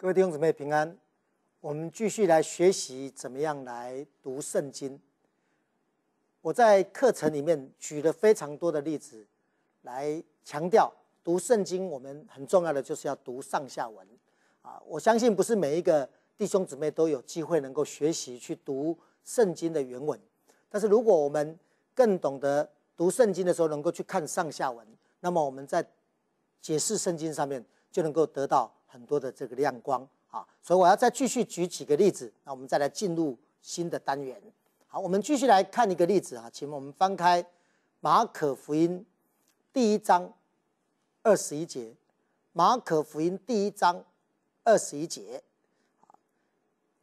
各位弟兄姊妹平安，我们继续来学习怎么样来读圣经。我在课程里面举了非常多的例子，来强调读圣经，我们很重要的就是要读上下文啊！我相信不是每一个弟兄姊妹都有机会能够学习去读圣经的原文，但是如果我们更懂得读圣经的时候，能够去看上下文，那么我们在解释圣经上面就能够得到。很多的这个亮光啊，所以我要再继续举几个例子。那我们再来进入新的单元。好，我们继续来看一个例子啊，请我们翻开《马可福音》第一章二十一节，《马可福音》第一章二十一节。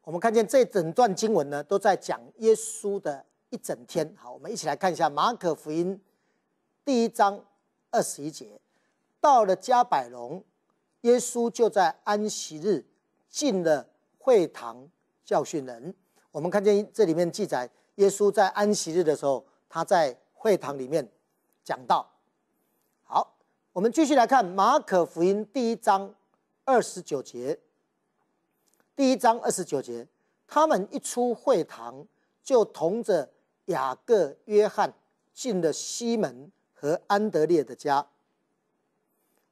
我们看见这整段经文呢，都在讲耶稣的一整天。好，我们一起来看一下《马可福音》第一章二十一节。到了加百隆。耶稣就在安息日进了会堂教训人。我们看见这里面记载，耶稣在安息日的时候，他在会堂里面讲道。好，我们继续来看马可福音第一章二十九节。第一章二十九节，他们一出会堂，就同着雅各、约翰进了西门和安德烈的家。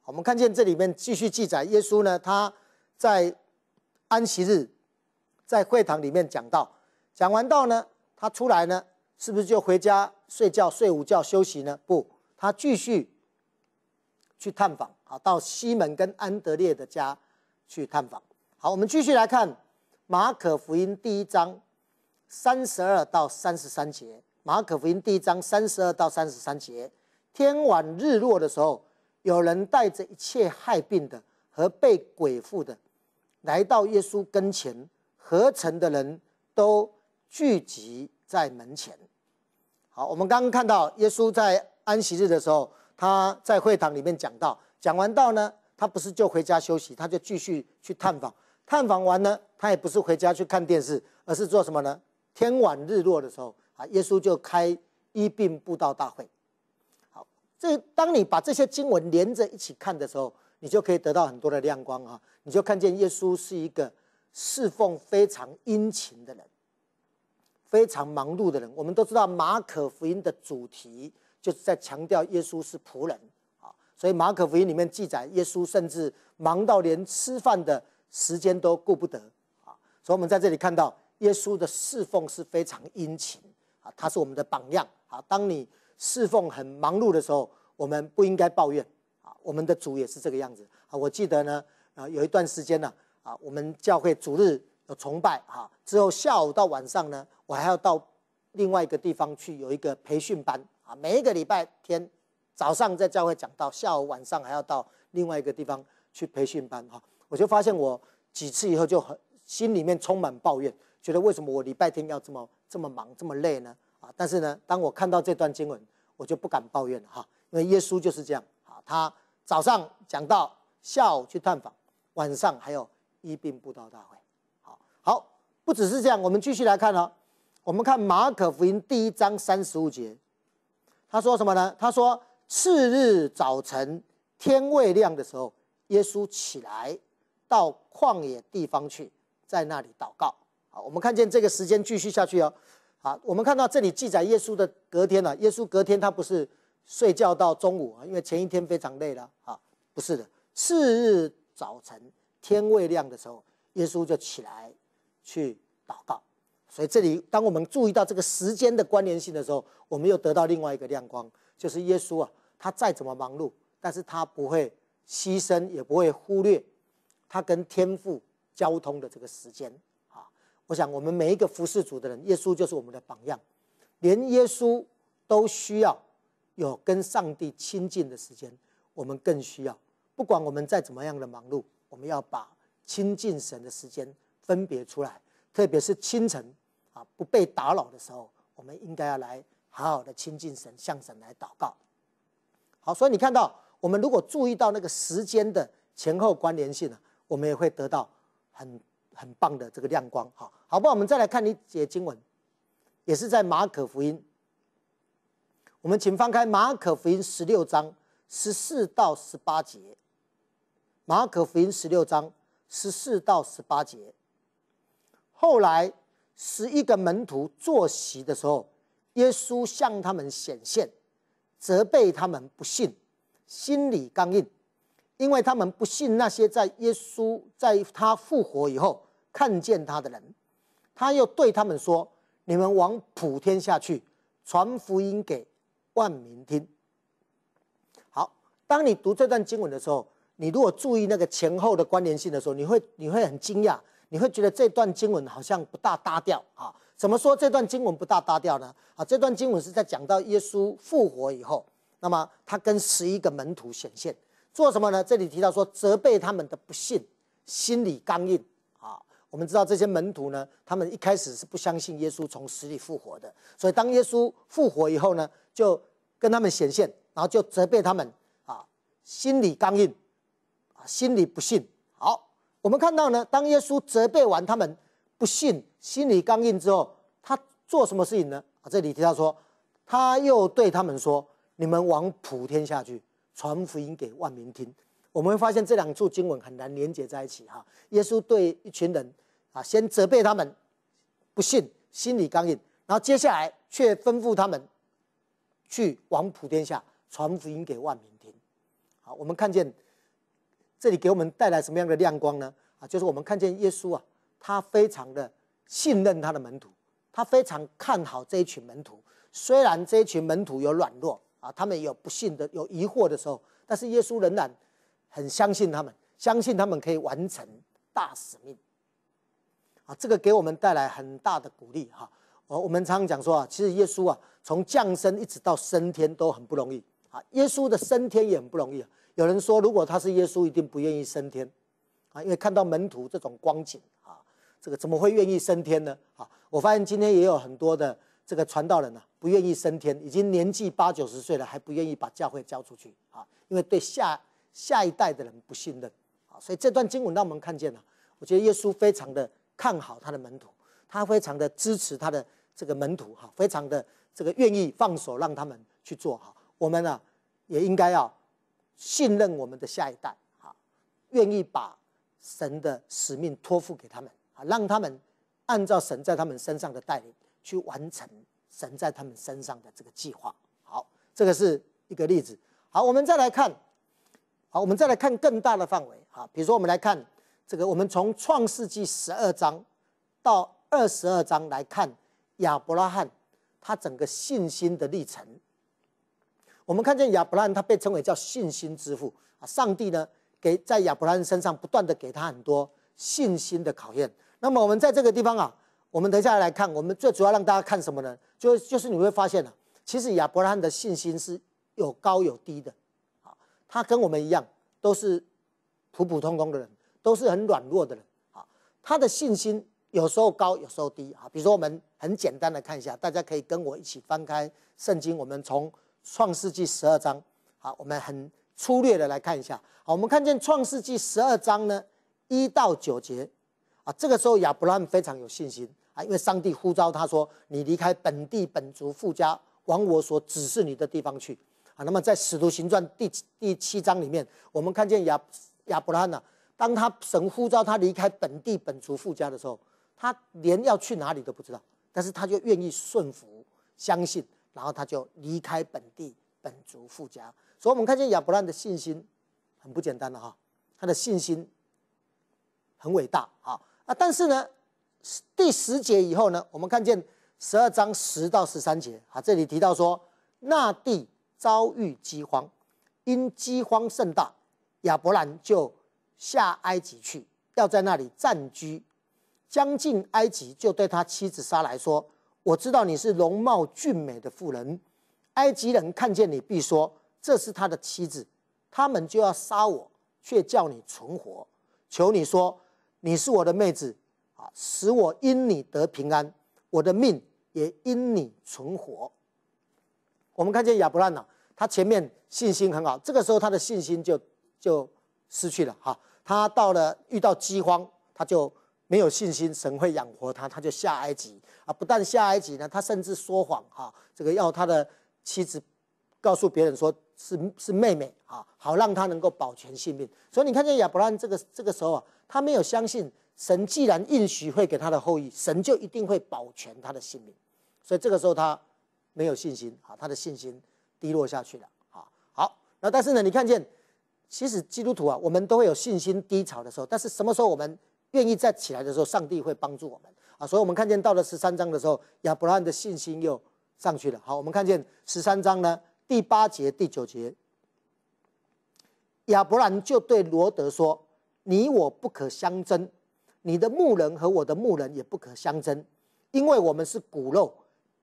我们看见这里面继续记载耶稣呢，他在安息日在会堂里面讲道，讲完道呢，他出来呢，是不是就回家睡觉、睡午觉休息呢？不，他继续去探访，好，到西门跟安德烈的家去探访。好，我们继续来看马可福音第一章三十二到三十三节。马可福音第一章三十二到三十三节，天晚日落的时候。有人带着一切害病的和被鬼附的，来到耶稣跟前，合成的人都聚集在门前。好，我们刚刚看到耶稣在安息日的时候，他在会堂里面讲道。讲完道呢，他不是就回家休息，他就继续去探访。探访完呢，他也不是回家去看电视，而是做什么呢？天晚日落的时候，啊，耶稣就开医病布道大会。所以，当你把这些经文连着一起看的时候，你就可以得到很多的亮光啊！你就看见耶稣是一个侍奉非常殷勤的人，非常忙碌的人。我们都知道马可福音的主题就是在强调耶稣是仆人啊，所以马可福音里面记载耶稣甚至忙到连吃饭的时间都顾不得啊。所以，我们在这里看到耶稣的侍奉是非常殷勤啊，他是我们的榜样啊。当你。侍奉很忙碌的时候，我们不应该抱怨啊！我们的主也是这个样子啊！我记得呢，啊，有一段时间呢，啊，我们教会主日有崇拜哈，之后下午到晚上呢，我还要到另外一个地方去有一个培训班啊！每一个礼拜天早上在教会讲到，下午晚上还要到另外一个地方去培训班哈！我就发现我几次以后就很心里面充满抱怨，觉得为什么我礼拜天要这么这么忙这么累呢？啊！但是呢，当我看到这段经文，我就不敢抱怨了哈，因为耶稣就是这样啊。他早上讲到，下午去探访，晚上还有医病布道大会。好好，不只是这样，我们继续来看哦。我们看马可福音第一章三十五节，他说什么呢？他说次日早晨天未亮的时候，耶稣起来到旷野地方去，在那里祷告。好，我们看见这个时间继续下去哦。好，我们看到这里记载耶稣的隔天啊，耶稣隔天他不是睡觉到中午啊，因为前一天非常累了。啊，不是的，次日早晨天未亮的时候，耶稣就起来去祷告。所以这里，当我们注意到这个时间的关联性的时候，我们又得到另外一个亮光，就是耶稣啊，他再怎么忙碌，但是他不会牺牲，也不会忽略他跟天父交通的这个时间。我想，我们每一个服侍主的人，耶稣就是我们的榜样。连耶稣都需要有跟上帝亲近的时间，我们更需要。不管我们再怎么样的忙碌，我们要把亲近神的时间分别出来，特别是清晨啊，不被打扰的时候，我们应该要来好好的亲近神，向神来祷告。好，所以你看到，我们如果注意到那个时间的前后关联性呢，我们也会得到很。很棒的这个亮光，好，好不好？我们再来看一节经文，也是在马可福音。我们请翻开马可福音十六章十四到十八节。马可福音十六章十四到十八节，后来十一个门徒坐席的时候，耶稣向他们显现，责备他们不信，心里刚硬，因为他们不信那些在耶稣在他复活以后。看见他的人，他又对他们说：“你们往普天下去，传福音给万民听。”好，当你读这段经文的时候，你如果注意那个前后的关联性的时候，你会你会很惊讶，你会觉得这段经文好像不大搭调啊？怎么说这段经文不大搭调呢？啊，这段经文是在讲到耶稣复活以后，那么他跟十一个门徒显现做什么呢？这里提到说责备他们的不信，心里刚硬。我们知道这些门徒呢，他们一开始是不相信耶稣从死里复活的，所以当耶稣复活以后呢，就跟他们显现，然后就责备他们啊，心里刚硬，啊，心里不信。好，我们看到呢，当耶稣责备完他们不信、心里刚硬之后，他做什么事情呢？啊，这里提到说，他又对他们说：“你们往普天下去，传福音给万民听。”我们会发现这两处经文很难连接在一起哈。耶稣对一群人。啊，先责备他们不信，心里刚硬，然后接下来却吩咐他们去往普天下传福音给万民听。好，我们看见这里给我们带来什么样的亮光呢？啊，就是我们看见耶稣啊，他非常的信任他的门徒，他非常看好这一群门徒。虽然这一群门徒有软弱啊，他们有不信的、有疑惑的时候，但是耶稣仍然很相信他们，相信他们可以完成大使命。啊，这个给我们带来很大的鼓励哈！我我们常常讲说啊，其实耶稣啊，从降生一直到升天都很不容易啊。耶稣的升天也很不容易啊。有人说，如果他是耶稣，一定不愿意升天啊，因为看到门徒这种光景啊，这个怎么会愿意升天呢？啊，我发现今天也有很多的这个传道人呢，不愿意升天，已经年纪八九十岁了，还不愿意把教会交出去啊，因为对下下一代的人不信任啊。所以这段经文让我们看见了，我觉得耶稣非常的。看好他的门徒，他非常的支持他的这个门徒哈，非常的这个愿意放手让他们去做哈。我们啊也应该要信任我们的下一代哈，愿意把神的使命托付给他们啊，让他们按照神在他们身上的带领去完成神在他们身上的这个计划。好，这个是一个例子。好，我们再来看，好，我们再来看更大的范围哈，比如说我们来看。这个我们从创世纪十二章到二十二章来看亚伯拉罕他整个信心的历程。我们看见亚伯拉罕他被称为叫信心之父啊，上帝呢给在亚伯拉罕身上不断的给他很多信心的考验。那么我们在这个地方啊，我们等一下来看，我们最主要让大家看什么呢？就就是你会发现啊，其实亚伯拉罕的信心是有高有低的，啊，他跟我们一样都是普普通通的人。都是很软弱的人，啊，他的信心有时候高，有时候低，啊，比如说我们很简单的看一下，大家可以跟我一起翻开圣经，我们从创世纪十二章，好，我们很粗略的来看一下，好，我们看见创世纪十二章呢一到九节，啊，这个时候亚伯拉罕非常有信心啊，因为上帝呼召他说，你离开本地本族富家，往我所指示你的地方去，啊，那么在使徒行传第第七章里面，我们看见亚亚伯拉罕呢。当他神呼召他离开本地本族富家的时候，他连要去哪里都不知道，但是他就愿意顺服、相信，然后他就离开本地本族富家。所以，我们看见亚伯兰的信心很不简单的哈，他的信心很伟大啊啊！但是呢，第十节以后呢，我们看见十二章十到十三节啊，这里提到说，那地遭遇饥荒，因饥荒甚大，亚伯兰就。下埃及去，要在那里暂居。将近埃及，就对他妻子莎来说：“我知道你是容貌俊美的妇人，埃及人看见你必说这是他的妻子，他们就要杀我，却叫你存活。求你说你是我的妹子，啊，使我因你得平安，我的命也因你存活。”我们看见亚伯兰呢，他前面信心很好，这个时候他的信心就就。失去了哈，他到了遇到饥荒，他就没有信心神会养活他，他就下埃及啊。不但下埃及呢，他甚至说谎哈，这个要他的妻子告诉别人说是是妹妹啊，好让他能够保全性命。所以你看见亚伯兰这个这个时候啊，他没有相信神，既然应许会给他的后裔，神就一定会保全他的性命。所以这个时候他没有信心啊，他的信心低落下去了啊。好，那但是呢，你看见。其实基督徒啊，我们都会有信心低潮的时候，但是什么时候我们愿意再起来的时候，上帝会帮助我们啊！所以，我们看见到了十三章的时候，亚伯兰的信心又上去了。好，我们看见十三章呢，第八节、第九节，亚伯兰就对罗德说：“你我不可相争，你的牧人和我的牧人也不可相争，因为我们是骨肉。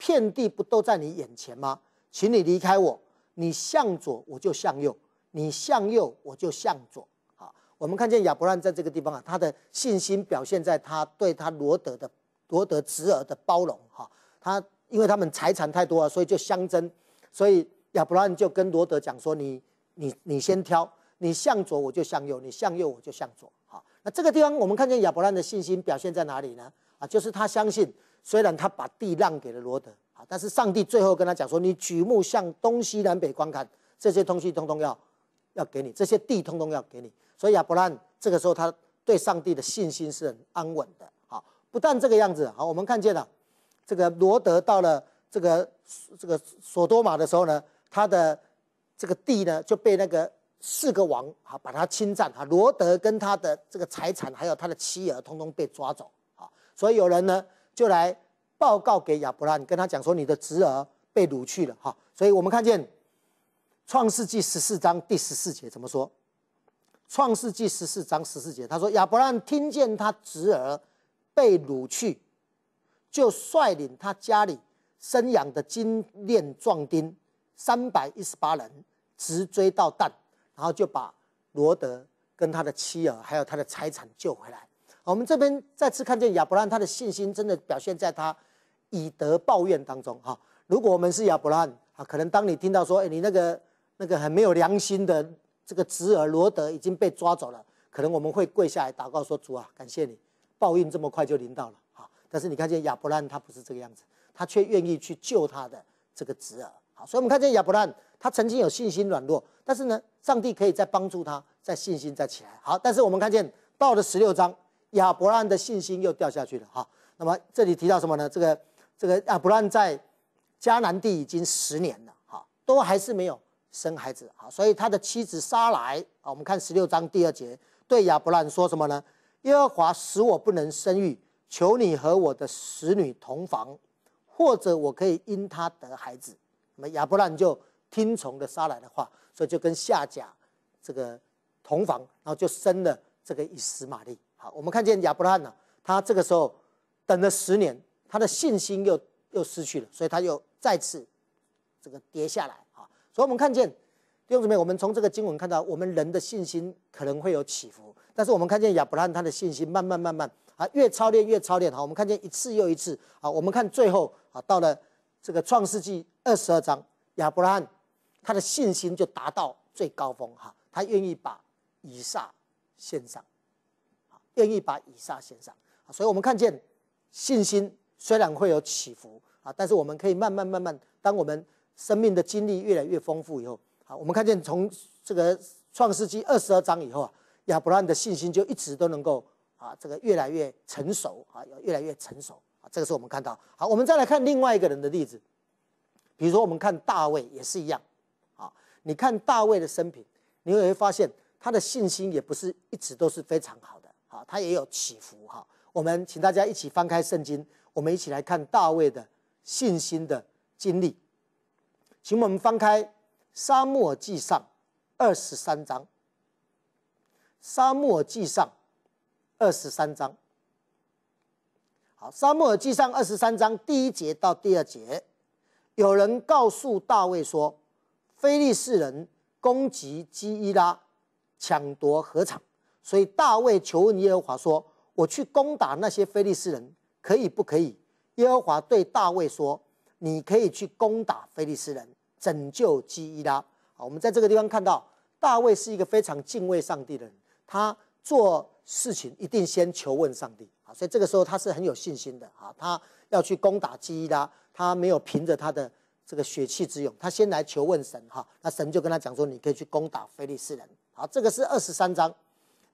遍地不都在你眼前吗？请你离开我，你向左，我就向右。”你向右，我就向左。好，我们看见亚伯兰在这个地方啊，他的信心表现在他对他罗德的罗德侄儿的包容。哈，他因为他们财产太多了，所以就相争，所以亚伯兰就跟罗德讲说：“你你你先挑，你向左我就向右，你向右我就向左。”好，那这个地方我们看见亚伯兰的信心表现在哪里呢？啊，就是他相信，虽然他把地让给了罗德，啊，但是上帝最后跟他讲说：“你举目向东西南北观看，这些东西通通要。”要给你这些地，通通要给你，所以亚伯拉罕这个时候他对上帝的信心是很安稳的。好，不但这个样子，好，我们看见了这个罗德到了这个这个索多玛的时候呢，他的这个地呢就被那个四个王哈把他侵占哈，罗德跟他的这个财产还有他的妻儿通通被抓走啊，所以有人呢就来报告给亚伯拉罕，跟他讲说你的侄儿被掳去了哈，所以我们看见。创世纪十四章第十四节怎么说？创世纪十四章十四节，他说亚伯兰听见他侄儿被掳去，就率领他家里生养的精炼壮丁三百一十八人，直追到但，然后就把罗德跟他的妻儿还有他的财产救回来。我们这边再次看见亚伯兰，他的信心真的表现在他以德报怨当中。哈，如果我们是亚伯兰啊，可能当你听到说，哎，你那个。那个很没有良心的这个侄儿罗德已经被抓走了，可能我们会跪下来祷告说：“主啊，感谢你，报应这么快就临到了。”好，但是你看见亚伯兰他不是这个样子，他却愿意去救他的这个侄儿。好，所以我们看见亚伯兰他曾经有信心软弱，但是呢，上帝可以再帮助他，再信心再起来。好，但是我们看见到了十六章，亚伯兰的信心又掉下去了。哈，那么这里提到什么呢？这个这个亚伯兰在迦南地已经十年了，哈，都还是没有。生孩子好，所以他的妻子莎莱啊，我们看十六章第二节，对亚伯兰说什么呢？耶和华使我不能生育，求你和我的使女同房，或者我可以因她得孩子。那么亚伯兰就听从了莎莱的话，所以就跟夏甲这个同房，然后就生了这个以实玛利。好，我们看见亚伯兰呢，他这个时候等了十年，他的信心又又失去了，所以他又再次这个跌下来。所以，我们看见弟兄姊妹，我们从这个经文看到，我们人的信心可能会有起伏，但是我们看见亚伯拉罕他的信心慢慢慢慢啊，越操练越操练，好，我们看见一次又一次啊，我们看最后啊，到了这个创世纪二十二章，亚伯拉罕他的信心就达到最高峰哈，他愿意把以撒献上，啊，愿意把以撒献上，所以我们看见信心虽然会有起伏啊，但是我们可以慢慢慢慢，当我们。生命的经历越来越丰富以后，好，我们看见从这个创世纪二十二章以后啊，亚伯拉罕的信心就一直都能够啊，这个越来越成熟啊，越来越成熟啊。这个是我们看到，好，我们再来看另外一个人的例子，比如说我们看大卫也是一样，啊，你看大卫的生平，你会发现他的信心也不是一直都是非常好的，啊，他也有起伏哈。我们请大家一起翻开圣经，我们一起来看大卫的信心的经历。请我们翻开《沙漠记上》二十三章，《沙漠记上》二十三章。好，《沙漠记上》二十三章第一节到第二节，有人告诉大卫说，非利士人攻击基伊拉，抢夺河场，所以大卫求问耶和华说：“我去攻打那些非利士人，可以不可以？”耶和华对大卫说。你可以去攻打菲利斯人，拯救基伊拉。好，我们在这个地方看到大卫是一个非常敬畏上帝的人，他做事情一定先求问上帝。好，所以这个时候他是很有信心的。啊，他要去攻打基伊拉，他没有凭着他的这个血气之勇，他先来求问神。哈，那神就跟他讲说，你可以去攻打菲利士人。好，这个是二十三章。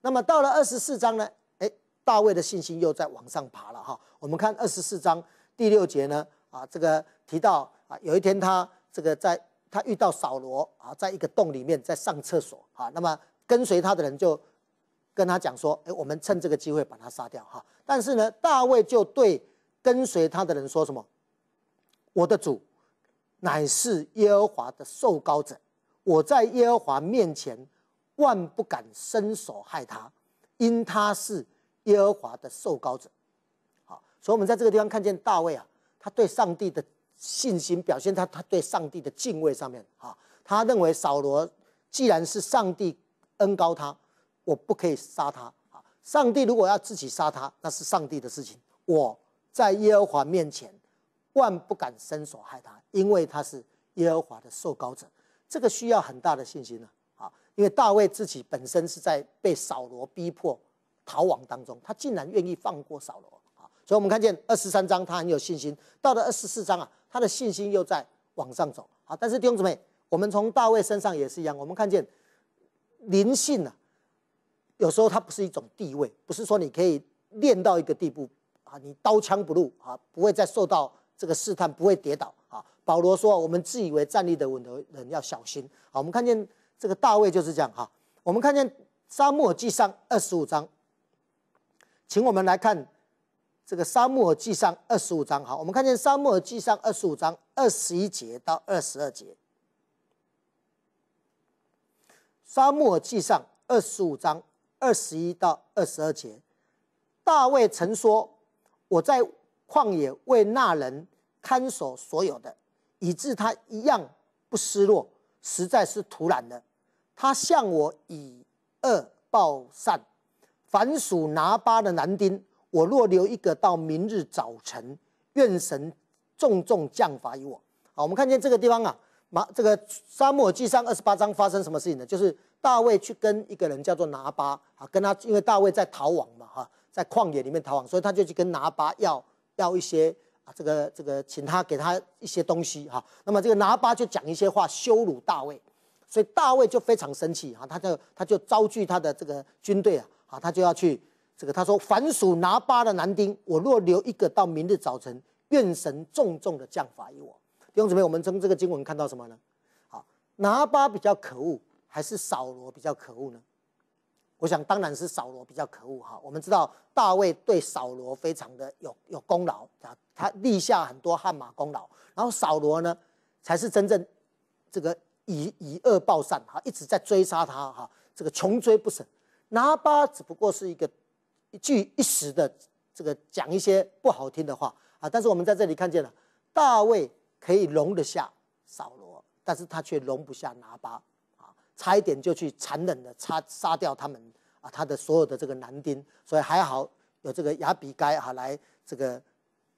那么到了二十四章呢？哎，大卫的信心又在往上爬了。哈，我们看二十四章第六节呢。啊，这个提到啊，有一天他这个在他遇到扫罗啊，在一个洞里面在上厕所啊，那么跟随他的人就跟他讲说：“哎，我们趁这个机会把他杀掉哈。”但是呢，大卫就对跟随他的人说什么：“我的主乃是耶和华的受高者，我在耶和华面前万不敢伸手害他，因他是耶和华的受高者。”好，所以我们在这个地方看见大卫啊。他对上帝的信心表现，他他对上帝的敬畏上面，哈，他认为扫罗既然是上帝恩高他，我不可以杀他啊！上帝如果要自己杀他，那是上帝的事情，我在耶和华面前万不敢伸手害他，因为他是耶和华的受膏者，这个需要很大的信心呢，啊！因为大卫自己本身是在被扫罗逼迫逃亡当中，他竟然愿意放过扫罗。所以，我们看见二十三章，他很有信心。到了二十四章啊，他的信心又在往上走。好，但是弟兄姊妹，我们从大卫身上也是一样。我们看见灵性啊，有时候它不是一种地位，不是说你可以练到一个地步啊，你刀枪不入啊，不会再受到这个试探，不会跌倒啊。保罗说：“我们自以为站立的稳的人要小心。”好，我们看见这个大卫就是这样哈。我们看见沙漠记上二十五章，请我们来看。这个沙漠记上二十五章，好，我们看见沙漠记上二十五章二十一节到二十二节。沙漠记上二十五章二十一到二十二节，大卫曾说：“我在旷野为那人看守所有的，以致他一样不失落，实在是徒然的。他向我以恶报善，凡属拿巴的男丁。”我若留一个到明日早晨，愿神重重降罚于我。好，我们看见这个地方啊，马这个沙漠记上二十八章发生什么事情呢？就是大卫去跟一个人叫做拿巴啊，跟他因为大卫在逃亡嘛哈，在旷野里面逃亡，所以他就去跟拿巴要要一些啊这个这个，请他给他一些东西哈。那么这个拿巴就讲一些话羞辱大卫，所以大卫就非常生气哈，他就他就招聚他的这个军队啊，啊他就要去。这个他说凡属拿巴的男丁，我若留一个到明日早晨，愿神重重的降罚于我。弟兄姊妹，我们从这个经文看到什么呢？好，拿巴比较可恶，还是扫罗比较可恶呢？我想当然是扫罗比较可恶哈。我们知道大卫对扫罗非常的有有功劳啊，他立下很多汗马功劳，然后扫罗呢，才是真正这个以以恶报善哈，一直在追杀他哈，这个穷追不舍。拿巴只不过是一个。一句一时的这个讲一些不好听的话啊，但是我们在这里看见了大卫可以容得下扫罗，但是他却容不下拿巴啊，差一点就去残忍的杀杀掉他们啊，他的所有的这个男丁，所以还好有这个亚比该哈来这个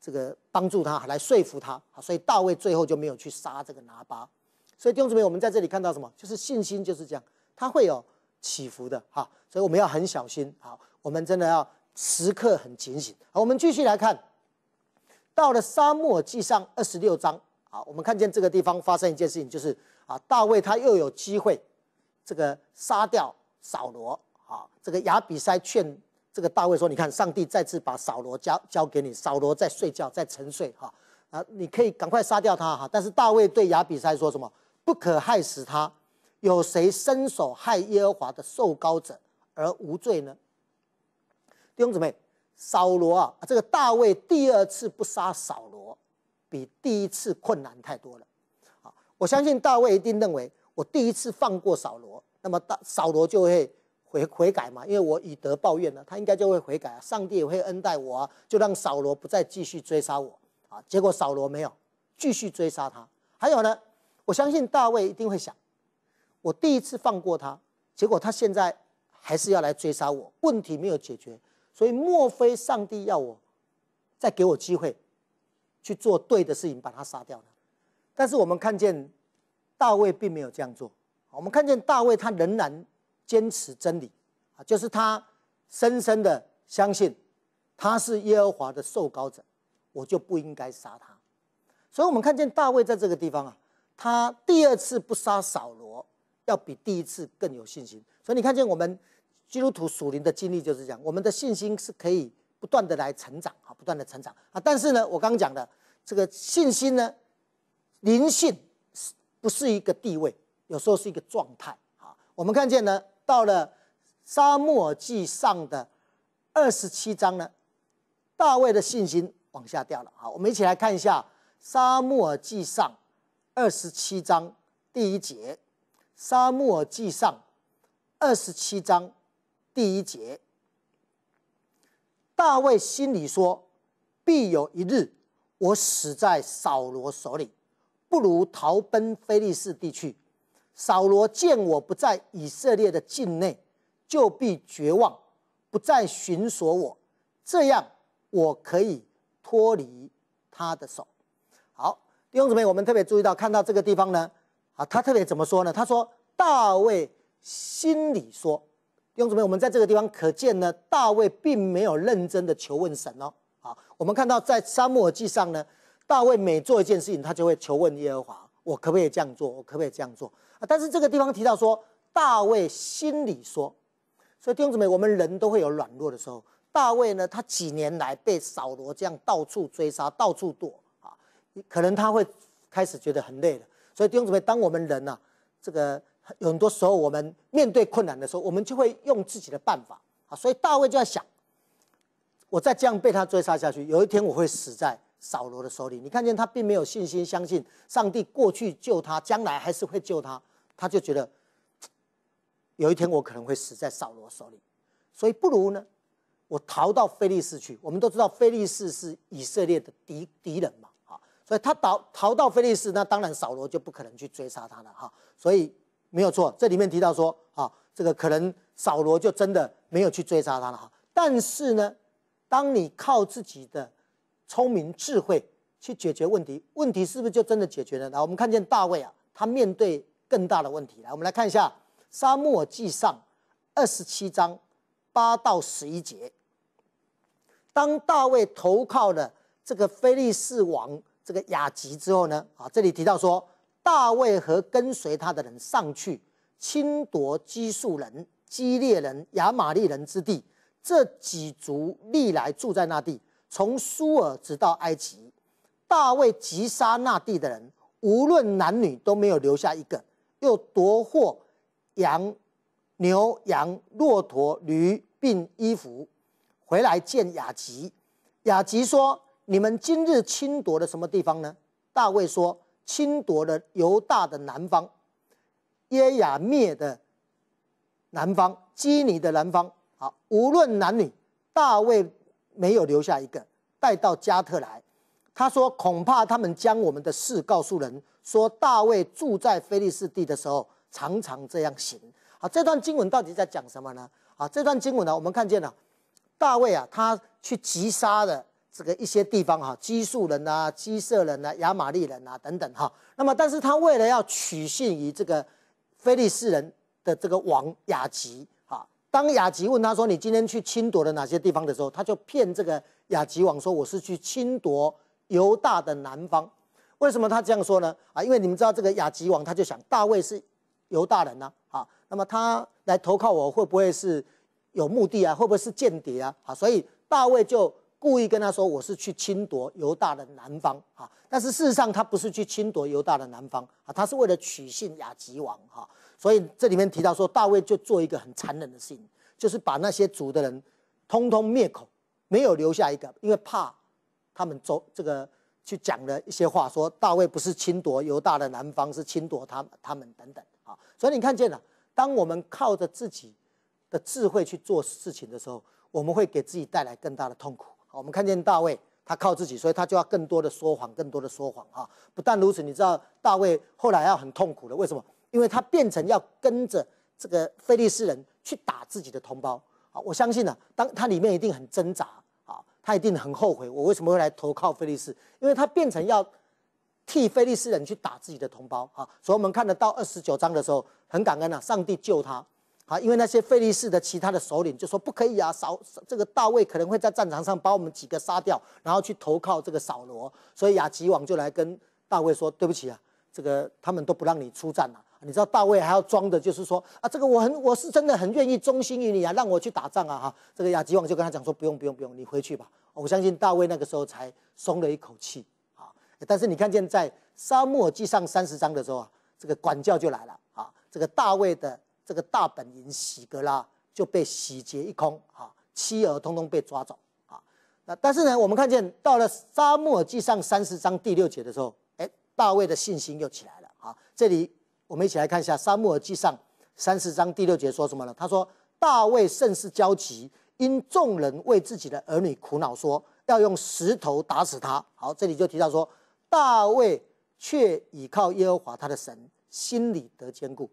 这个帮助他来说服他，所以大卫最后就没有去杀这个拿巴。所以弟兄姊妹，我们在这里看到什么？就是信心就是这样，他会有起伏的哈，所以我们要很小心好。我们真的要时刻很警醒。好，我们继续来看，到了《沙漠记》上二十六章。啊，我们看见这个地方发生一件事情，就是啊，大卫他又有机会，这个杀掉扫罗。啊，这个亚比塞劝这个大卫说：“你看，上帝再次把扫罗交交给你，扫罗在睡觉，在沉睡，哈啊，你可以赶快杀掉他，哈。但是大卫对亚比塞说什么？不可害死他。有谁伸手害耶和华的受膏者而无罪呢？”弟兄姊妹，扫罗啊，这个大卫第二次不杀扫罗，比第一次困难太多了。好，我相信大卫一定认为，我第一次放过扫罗，那么大扫罗就会悔悔改嘛，因为我以德报怨了，他应该就会悔改啊，上帝也会恩待我，啊，就让扫罗不再继续追杀我啊。结果扫罗没有继续追杀他。还有呢，我相信大卫一定会想，我第一次放过他，结果他现在还是要来追杀我，问题没有解决。所以，莫非上帝要我再给我机会去做对的事情，把他杀掉呢？但是我们看见大卫并没有这样做。我们看见大卫他仍然坚持真理啊，就是他深深的相信他是耶和华的受膏者，我就不应该杀他。所以，我们看见大卫在这个地方啊，他第二次不杀扫罗，要比第一次更有信心。所以，你看见我们。基督徒属灵的经历就是这样，我们的信心是可以不断的来成长啊，不断的成长啊。但是呢，我刚讲的这个信心呢，灵性是不是一个地位？有时候是一个状态啊。我们看见呢，到了《沙漠记上》的二十七章呢，大卫的信心往下掉了。好，我们一起来看一下《沙漠记上》二十七章第一节，《沙漠记上》二十七章。第一节，大卫心里说：“必有一日，我死在扫罗手里，不如逃奔非利士地区。扫罗见我不在以色列的境内，就必绝望，不再寻索我。这样，我可以脱离他的手。”好，弟兄姊妹，我们特别注意到看到这个地方呢，啊，他特别怎么说呢？他说：“大卫心里说。”弟兄姊妹，我们在这个地方可见呢，大卫并没有认真的求问神哦。好，我们看到在沙漠耳记上呢，大卫每做一件事情，他就会求问耶和华，我可不可以这样做？我可不可以这样做？啊！但是这个地方提到说，大卫心里说，所以弟兄姊妹，我们人都会有软弱的时候。大卫呢，他几年来被扫罗这样到处追杀，到处躲啊，可能他会开始觉得很累了。所以弟兄姊妹，当我们人呐，这个。有很多时候，我们面对困难的时候，我们就会用自己的办法啊。所以大卫就在想：我再这样被他追杀下去，有一天我会死在扫罗的手里。你看见他并没有信心相信上帝过去救他，将来还是会救他，他就觉得有一天我可能会死在扫罗手里，所以不如呢，我逃到菲利士去。我们都知道菲利士是以色列的敌敌人嘛，啊，所以他逃逃到菲利士，那当然扫罗就不可能去追杀他了，哈，所以。没有错，这里面提到说，啊，这个可能扫罗就真的没有去追杀他了哈。但是呢，当你靠自己的聪明智慧去解决问题，问题是不是就真的解决了？来，我们看见大卫啊，他面对更大的问题。来，我们来看一下《沙漠耳记上》二十七章八到十一节。当大卫投靠了这个菲利士王这个雅吉之后呢，啊，这里提到说。大卫和跟随他的人上去，侵夺基述人、基列人、亚玛利人之地。这几族历来住在那地，从苏尔直到埃及。大卫击杀那地的人，无论男女都没有留下一个，又夺获羊、牛、羊、骆驼、驴，并衣服回来见雅吉。雅吉说：“你们今日侵夺了什么地方呢？”大卫说。侵夺了犹大的南方，耶雅灭的南方，基尼的南方。好，无论男女，大卫没有留下一个带到加特来。他说：“恐怕他们将我们的事告诉人，说大卫住在菲利士地的时候，常常这样行。”好，这段经文到底在讲什么呢？啊，这段经文呢，我们看见了大卫啊，他去击杀了这个一些地方哈，基述人啊，基色人啊，亚玛利人啊等等哈。那么，但是他为了要取信于这个菲利士人的这个王雅吉哈，当雅吉问他说：“你今天去侵夺了哪些地方的时候”，他就骗这个雅吉王说：“我是去侵夺犹大的南方。”为什么他这样说呢？啊，因为你们知道这个雅吉王他就想大卫是犹大人呐，啊，那么他来投靠我会不会是有目的啊？会不会是间谍啊？啊，所以大卫就。故意跟他说我是去侵夺犹大的南方啊，但是事实上他不是去侵夺犹大的南方啊，他是为了取信雅吉王哈，所以这里面提到说大卫就做一个很残忍的事情，就是把那些族的人通通灭口，没有留下一个，因为怕他们走这个去讲了一些话，说大卫不是侵夺犹大的南方，是侵夺他他们等等啊，所以你看见了，当我们靠着自己的智慧去做事情的时候，我们会给自己带来更大的痛苦。我们看见大卫，他靠自己，所以他就要更多的说谎，更多的说谎啊！不但如此，你知道大卫后来要很痛苦的，为什么？因为他变成要跟着这个菲利斯人去打自己的同胞啊！我相信呢，当他里面一定很挣扎啊，他一定很后悔，我为什么会来投靠菲利斯？因为他变成要替菲利斯人去打自己的同胞啊！所以我们看得到二十九章的时候，很感恩啊，上帝救他。啊，因为那些费利士的其他的首领就说不可以啊，扫这个大卫可能会在战场上把我们几个杀掉，然后去投靠这个扫罗，所以亚吉王就来跟大卫说：“对不起啊，这个他们都不让你出战了。”你知道大卫还要装的，就是说啊，这个我很我是真的很愿意忠心于你啊，让我去打仗啊！哈，这个亚吉王就跟他讲说：“不用不用不用，你回去吧。”我相信大卫那个时候才松了一口气啊。但是你看见在沙漠记上三十章的时候啊，这个管教就来了啊，这个大卫的。这个大本营喜格拉就被洗劫一空啊，妻儿通通被抓走啊。那但是呢，我们看见到了《沙漠记上》三十章第六节的时候，哎，大卫的信心又起来了啊。这里我们一起来看一下《沙漠记上》三十章第六节说什么呢？他说：“大卫甚是焦急，因众人为自己的儿女苦恼，说要用石头打死他。”好，这里就提到说，大卫却倚靠耶和华他的神，心里得坚固。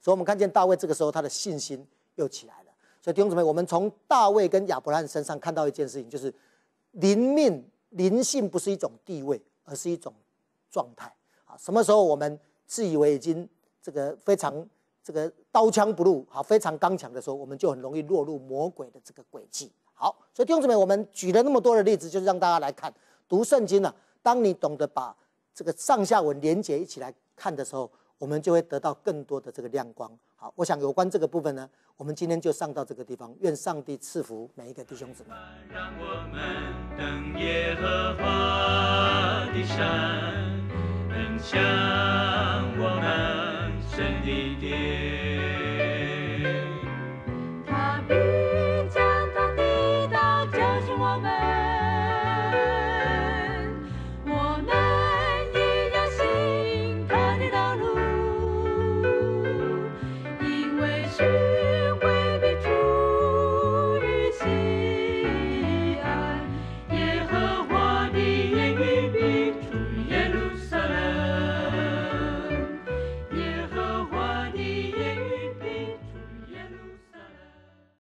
所以我们看见大卫这个时候他的信心又起来了。所以弟兄姊妹，我们从大卫跟亚伯兰身上看到一件事情，就是灵命灵性不是一种地位，而是一种状态啊。什么时候我们自以为已经这个非常这个刀枪不入、好非常刚强的时候，我们就很容易落入魔鬼的这个轨迹。好，所以弟兄姊妹，我们举了那么多的例子，就是让大家来看读圣经呢。当你懂得把这个上下文连结一起来看的时候，我们就会得到更多的这个亮光。好，我想有关这个部分呢，我们今天就上到这个地方。愿上帝赐福每一个弟兄姊妹。让我我们们和华的山，